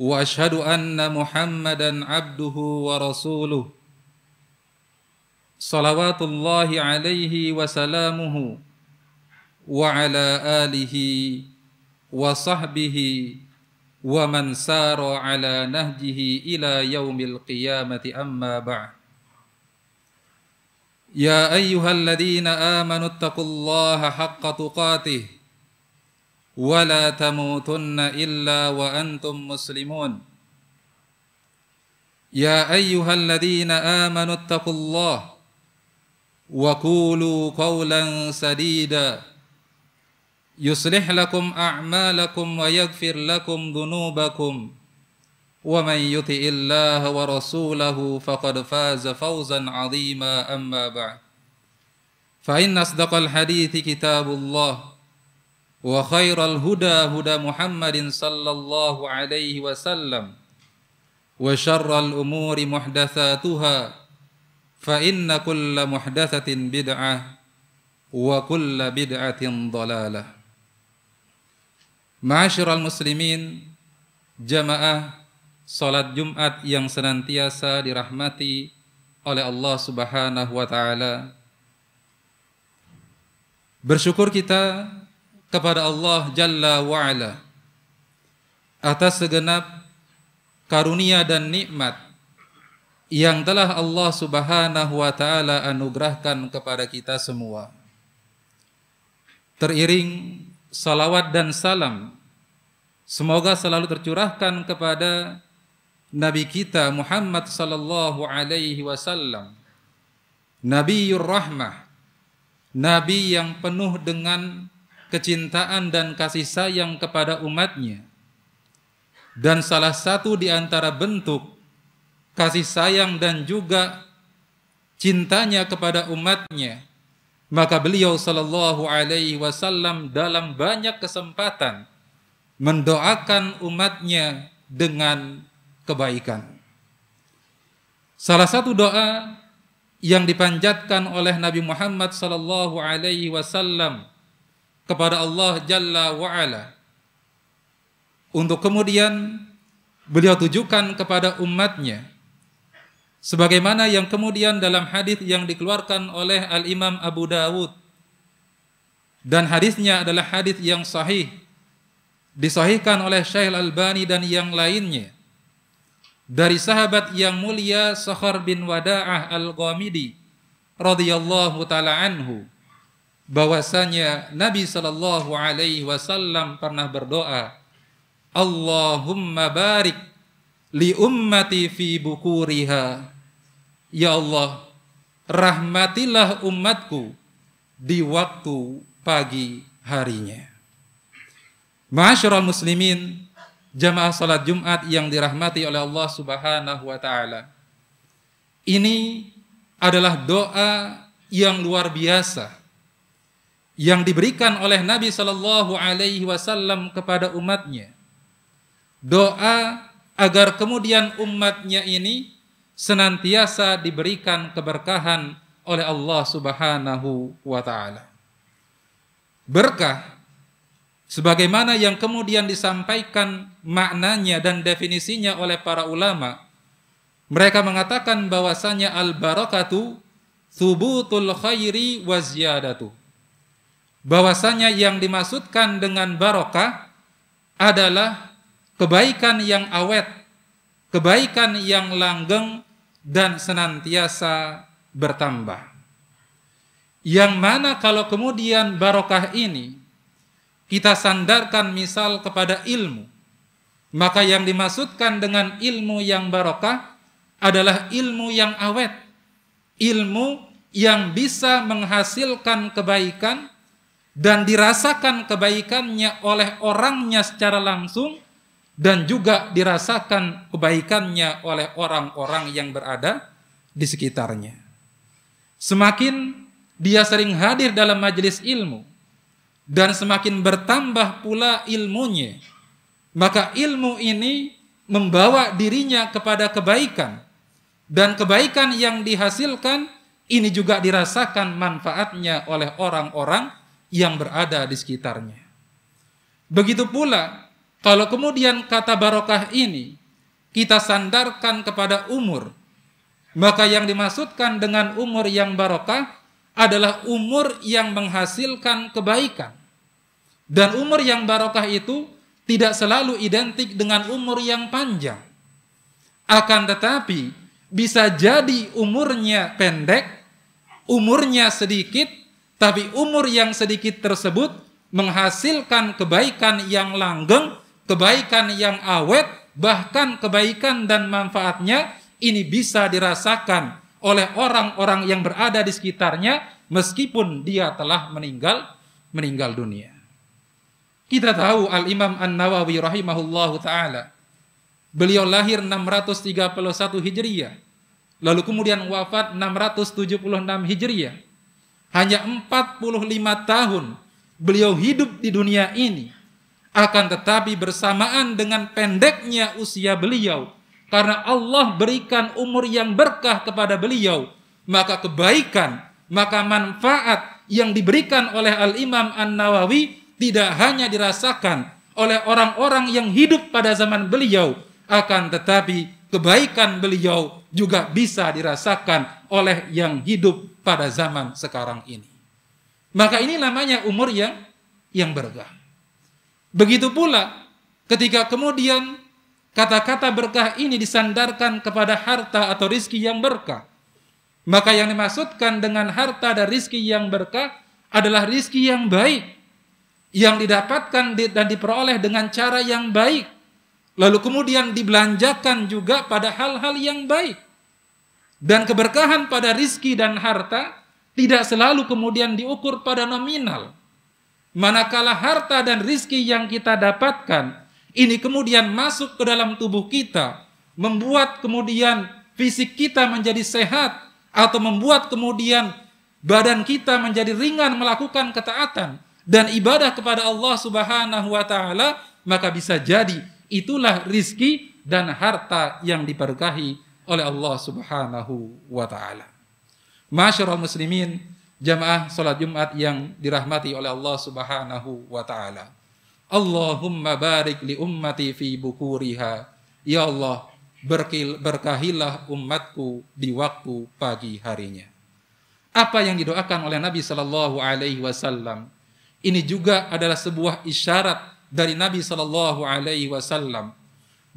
واشهد ان محمدا عبده ورسوله صلوات الله عليه وسلامه وعلى اله وصحبه ومن سار على نهجه الى يوم القيامه اما بعد يا ايها الذين امنوا اتقوا الله حق تقاته ولا تموتن الا وانتم مسلمون يا ايها الذين امنوا اتقوا الله وقولوا قولا سديدا يصلح لكم اعمالكم ويغفر لكم ذنوبكم ومن يطع الله ورسوله فقد فاز فوزا عظيما اما بعد فان اصدق الحديث كتاب الله وخير الهدى هدى محمد صلى الله عليه وسلم وشر الأمور محدثاتها فإن كل محدثة بدعة وكل بدعة ضلالة معاشر المسلمين جماعة صلاة Jumat yang senantiasa dirahmati oleh Allah Subhanahu wa taala. Bersyukur kita kepada Allah Jalla wa'ala atas segenap karunia dan nikmat yang telah Allah Subhanahu wa taala anugerahkan kepada kita semua. Teriring salawat dan salam semoga selalu tercurahkan kepada nabi kita Muhammad sallallahu alaihi wasallam. Nabiur Rahmah, nabi yang penuh dengan kecintaan dan kasih sayang kepada umatnya. Dan salah satu di antara bentuk kasih sayang dan juga cintanya kepada umatnya, maka beliau sallallahu alaihi wasallam dalam banyak kesempatan mendoakan umatnya dengan kebaikan. Salah satu doa yang dipanjatkan oleh Nabi Muhammad sallallahu alaihi wasallam kepada Allah Jalla wa'ala. Untuk kemudian beliau tujukan kepada umatnya. Sebagaimana yang kemudian dalam hadis yang dikeluarkan oleh Al-Imam Abu Dawud. Dan hadisnya adalah hadis yang sahih. Disahihkan oleh Syekh Al-Albani dan yang lainnya. Dari sahabat yang mulia Sakhar bin Wada'ah Al-Ghamidi radhiyallahu taala anhu bahwasanya Nabi Shallallahu Alaihi Wasallam pernah berdoa, Allahumma barik li ummati fi bukuriha. Ya Allah, rahmatilah umatku di waktu pagi harinya. Masyarakat muslimin, jamaah salat Jumat yang dirahmati oleh Allah Subhanahu wa taala. Ini adalah doa yang luar biasa yang diberikan oleh Nabi Shallallahu Alaihi Wasallam kepada umatnya. Doa agar kemudian umatnya ini senantiasa diberikan keberkahan oleh Allah Subhanahu wa taala. Berkah sebagaimana yang kemudian disampaikan maknanya dan definisinya oleh para ulama. Mereka mengatakan bahwasanya al-barakatu thubutul khairi wa bahwasanya yang dimaksudkan dengan barokah adalah kebaikan yang awet, kebaikan yang langgeng dan senantiasa bertambah. Yang mana kalau kemudian barokah ini kita sandarkan misal kepada ilmu, maka yang dimaksudkan dengan ilmu yang barokah adalah ilmu yang awet, ilmu yang bisa menghasilkan kebaikan dan dirasakan kebaikannya oleh orangnya secara langsung dan juga dirasakan kebaikannya oleh orang-orang yang berada di sekitarnya. Semakin dia sering hadir dalam majelis ilmu dan semakin bertambah pula ilmunya, maka ilmu ini membawa dirinya kepada kebaikan dan kebaikan yang dihasilkan ini juga dirasakan manfaatnya oleh orang-orang yang berada di sekitarnya. Begitu pula, kalau kemudian kata barokah ini kita sandarkan kepada umur, maka yang dimaksudkan dengan umur yang barokah adalah umur yang menghasilkan kebaikan. Dan umur yang barokah itu tidak selalu identik dengan umur yang panjang. Akan tetapi, bisa jadi umurnya pendek, umurnya sedikit, tapi umur yang sedikit tersebut menghasilkan kebaikan yang langgeng, kebaikan yang awet, bahkan kebaikan dan manfaatnya ini bisa dirasakan oleh orang-orang yang berada di sekitarnya meskipun dia telah meninggal meninggal dunia. Kita tahu Al-Imam An-Nawawi rahimahullahu taala. Beliau lahir 631 Hijriah, lalu kemudian wafat 676 Hijriah. Hanya 45 tahun beliau hidup di dunia ini. Akan tetapi bersamaan dengan pendeknya usia beliau, karena Allah berikan umur yang berkah kepada beliau, maka kebaikan, maka manfaat yang diberikan oleh Al-Imam An-Nawawi tidak hanya dirasakan oleh orang-orang yang hidup pada zaman beliau, akan tetapi kebaikan beliau juga bisa dirasakan oleh yang hidup pada zaman sekarang ini. Maka ini namanya umur yang yang berkah. Begitu pula ketika kemudian kata-kata berkah ini disandarkan kepada harta atau rizki yang berkah. Maka yang dimaksudkan dengan harta dan rizki yang berkah adalah rizki yang baik. Yang didapatkan dan diperoleh dengan cara yang baik Lalu kemudian dibelanjakan juga pada hal-hal yang baik. Dan keberkahan pada rizki dan harta tidak selalu kemudian diukur pada nominal. Manakala harta dan rizki yang kita dapatkan ini kemudian masuk ke dalam tubuh kita, membuat kemudian fisik kita menjadi sehat atau membuat kemudian badan kita menjadi ringan melakukan ketaatan dan ibadah kepada Allah Subhanahu wa taala, maka bisa jadi Itulah rizki dan harta yang diberkahi oleh Allah Subhanahu wa taala. Masyarul muslimin, jamaah salat Jumat yang dirahmati oleh Allah Subhanahu wa taala. Allahumma barik li ummati fi bukuriha. Ya Allah, berkil, berkahilah umatku di waktu pagi harinya. Apa yang didoakan oleh Nabi Shallallahu Alaihi Wasallam ini juga adalah sebuah isyarat dari Nabi Shallallahu Alaihi Wasallam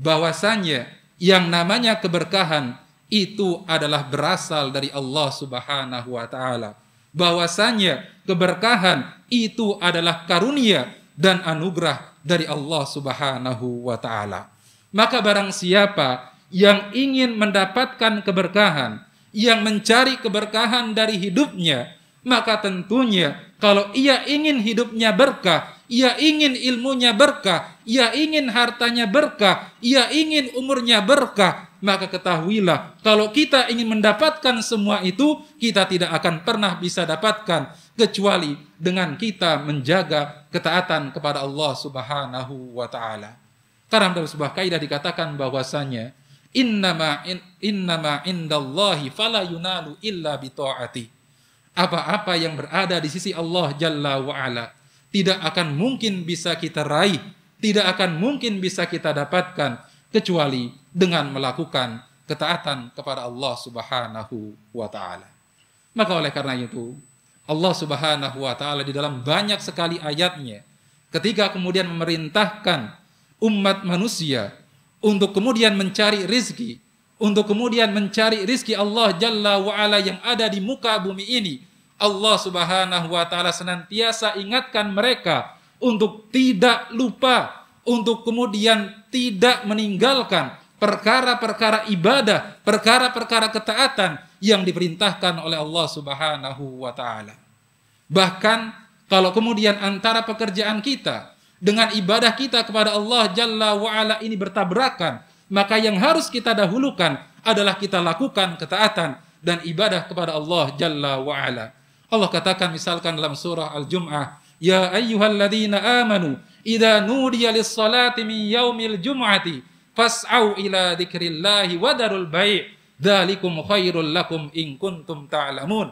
bahwasanya yang namanya keberkahan itu adalah berasal dari Allah Subhanahu wa taala. Bahwasanya keberkahan itu adalah karunia dan anugerah dari Allah Subhanahu wa taala. Maka barang siapa yang ingin mendapatkan keberkahan, yang mencari keberkahan dari hidupnya, maka tentunya kalau ia ingin hidupnya berkah, ia ingin ilmunya berkah, ia ingin hartanya berkah, ia ingin umurnya berkah, maka ketahuilah kalau kita ingin mendapatkan semua itu, kita tidak akan pernah bisa dapatkan kecuali dengan kita menjaga ketaatan kepada Allah Subhanahu wa taala. Karena dalam sebuah kaidah dikatakan bahwasanya innama in, innama indallahi fala yunalu illa bi Apa-apa yang berada di sisi Allah Jalla wa ala tidak akan mungkin bisa kita raih, tidak akan mungkin bisa kita dapatkan kecuali dengan melakukan ketaatan kepada Allah Subhanahu wa taala. Maka oleh karena itu, Allah Subhanahu wa taala di dalam banyak sekali ayatnya ketika kemudian memerintahkan umat manusia untuk kemudian mencari rizki, untuk kemudian mencari rizki Allah Jalla wa'ala yang ada di muka bumi ini, Allah Subhanahu wa taala senantiasa ingatkan mereka untuk tidak lupa, untuk kemudian tidak meninggalkan perkara-perkara ibadah, perkara-perkara ketaatan yang diperintahkan oleh Allah Subhanahu wa taala. Bahkan kalau kemudian antara pekerjaan kita dengan ibadah kita kepada Allah Jalla wa ala ini bertabrakan, maka yang harus kita dahulukan adalah kita lakukan ketaatan dan ibadah kepada Allah Jalla wa ala. Allah katakan misalkan dalam surah Al-Jum'ah, "Ya ayyuhalladzina amanu, idza nudiya lis-salati min yaumil jum'ati fas'au ila dzikrillahi wa darul bai', dalikum khairul lakum in kuntum ta'lamun."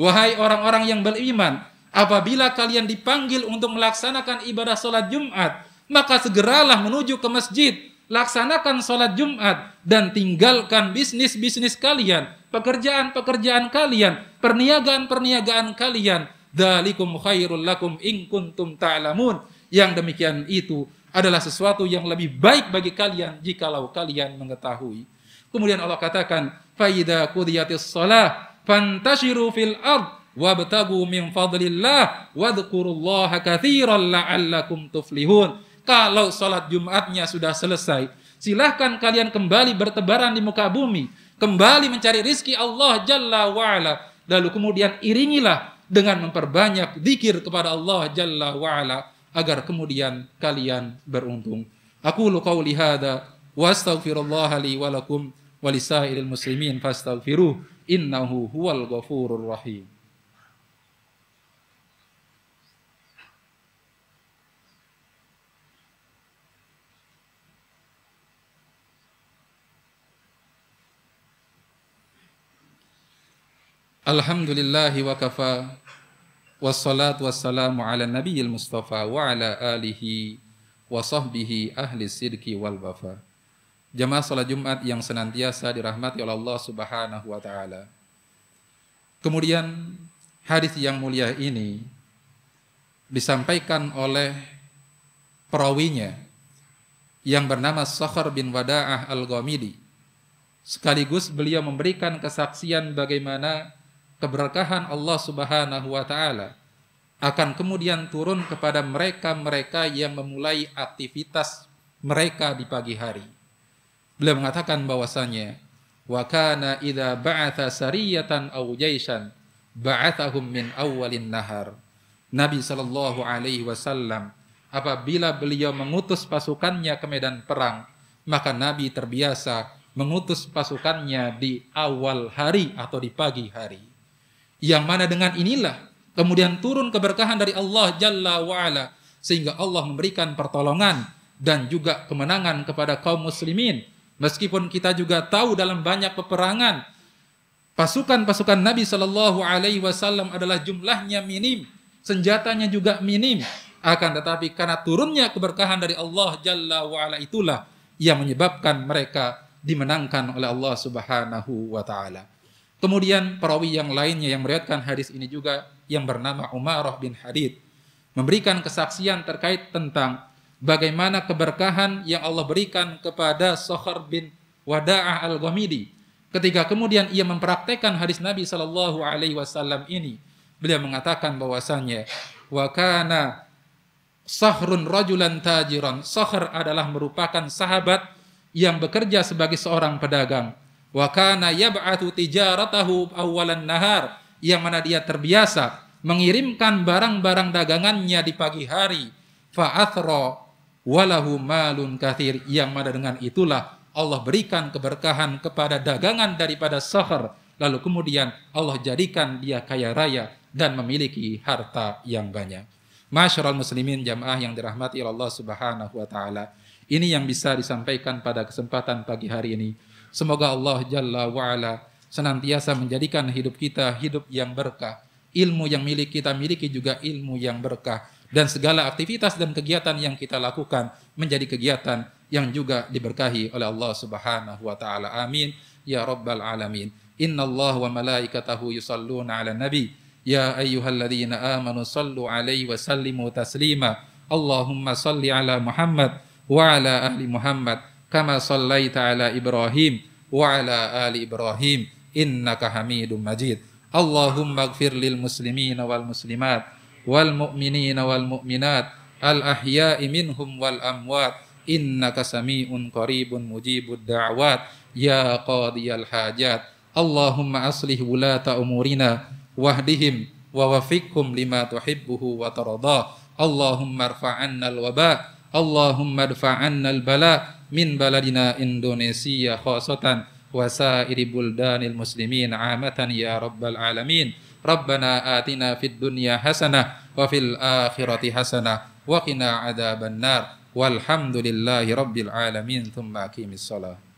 Wahai orang-orang yang beriman, apabila kalian dipanggil untuk melaksanakan ibadah salat Jumat, maka segeralah menuju ke masjid, laksanakan salat Jumat dan tinggalkan bisnis-bisnis kalian pekerjaan-pekerjaan kalian, perniagaan-perniagaan kalian. dalikum khairul lakum in kuntum ta'lamun. Yang demikian itu adalah sesuatu yang lebih baik bagi kalian jikalau kalian mengetahui. Kemudian Allah katakan, "Faida kudiyatis salah, fantashiru fil ard wabtagu min fadlillah wadhkurullaha kathiran la'allakum tuflihun." Kalau salat Jumatnya sudah selesai, silahkan kalian kembali bertebaran di muka bumi kembali mencari rizki Allah Jalla wa'ala. Lalu kemudian iringilah dengan memperbanyak zikir kepada Allah Jalla wa'ala agar kemudian kalian beruntung. Aku lukau lihada wa astaghfirullah li walakum walisairil muslimin fastaghfiruh innahu huwal ghafurur rahim. Alhamdulillahi wa kafa wassalatu wassalamu ala nabiyil mustafa wa ala alihi wa sahbihi ahli Sirki wal wafa. Jamaah salat Jumat yang senantiasa dirahmati oleh Allah Subhanahu wa taala. Kemudian hadis yang mulia ini disampaikan oleh perawinya yang bernama Sakhar bin Wada'ah Al-Ghamidi. Sekaligus beliau memberikan kesaksian bagaimana keberkahan Allah Subhanahu wa taala akan kemudian turun kepada mereka-mereka yang memulai aktivitas mereka di pagi hari. Beliau mengatakan bahwasanya wa kana idza ba'atha sariyatan aw jaisan ba'athahum min awwalin nahar. Nabi Shallallahu alaihi wasallam apabila beliau mengutus pasukannya ke medan perang, maka Nabi terbiasa mengutus pasukannya di awal hari atau di pagi hari. Yang mana dengan inilah kemudian turun keberkahan dari Allah Jalla wa'ala sehingga Allah memberikan pertolongan dan juga kemenangan kepada kaum muslimin. Meskipun kita juga tahu dalam banyak peperangan pasukan-pasukan Nabi Shallallahu alaihi wasallam adalah jumlahnya minim, senjatanya juga minim. Akan tetapi karena turunnya keberkahan dari Allah Jalla wa'ala itulah yang menyebabkan mereka dimenangkan oleh Allah Subhanahu wa taala. Kemudian perawi yang lainnya yang meriwayatkan hadis ini juga yang bernama Umar bin Hadid memberikan kesaksian terkait tentang bagaimana keberkahan yang Allah berikan kepada Sokhar bin Wada'ah al-Ghamidi ketika kemudian ia mempraktekkan hadis Nabi Shallallahu alaihi wasallam ini beliau mengatakan bahwasannya wa kana sahrun rajulan tajiran sahr adalah merupakan sahabat yang bekerja sebagai seorang pedagang Wa kana yab'atu tijaratahu awalan nahar yang mana dia terbiasa mengirimkan barang-barang dagangannya di pagi hari faathro walahu malun kathir yang mana dengan itulah Allah berikan keberkahan kepada dagangan daripada sahar lalu kemudian Allah jadikan dia kaya raya dan memiliki harta yang banyak. Masyarul muslimin jamaah yang dirahmati Allah Subhanahu wa taala. Ini yang bisa disampaikan pada kesempatan pagi hari ini. Semoga Allah Jalla wa'ala senantiasa menjadikan hidup kita hidup yang berkah. Ilmu yang milik kita miliki juga ilmu yang berkah. Dan segala aktivitas dan kegiatan yang kita lakukan menjadi kegiatan yang juga diberkahi oleh Allah Subhanahu wa taala. Amin ya rabbal alamin. Inna Allah wa malaikatahu yusalluna 'ala nabi. Ya ayyuhalladzina amanu sallu 'alaihi wa sallimu taslima. Allahumma salli 'ala Muhammad wa 'ala ahli Muhammad kama sallaita Ibrahim wa ala Ibrahim innaka Hamidum Majid. Allahumma ighfir lil muslimina wal muslimat wal mu'minina wal mu'minat al ahya'i wal amwat innaka sami'un qaribun mujibud da'wat ya qadiyal hajat. Allahumma aslih wulata umurina wahdihim wa wafiqhum lima tuhibbuhu wa taradah. Allahumma arfa'anna al-waba' Allahumma arfa'anna al-bala' min baladina Indonesia khosatan wasairi buldanil muslimin amatan ya rabbal alamin rabbana atina fid dunya hasanah wa fil akhirati hasanah wa qina adzaban nar walhamdulillahi rabbil alamin thumma aqimis salat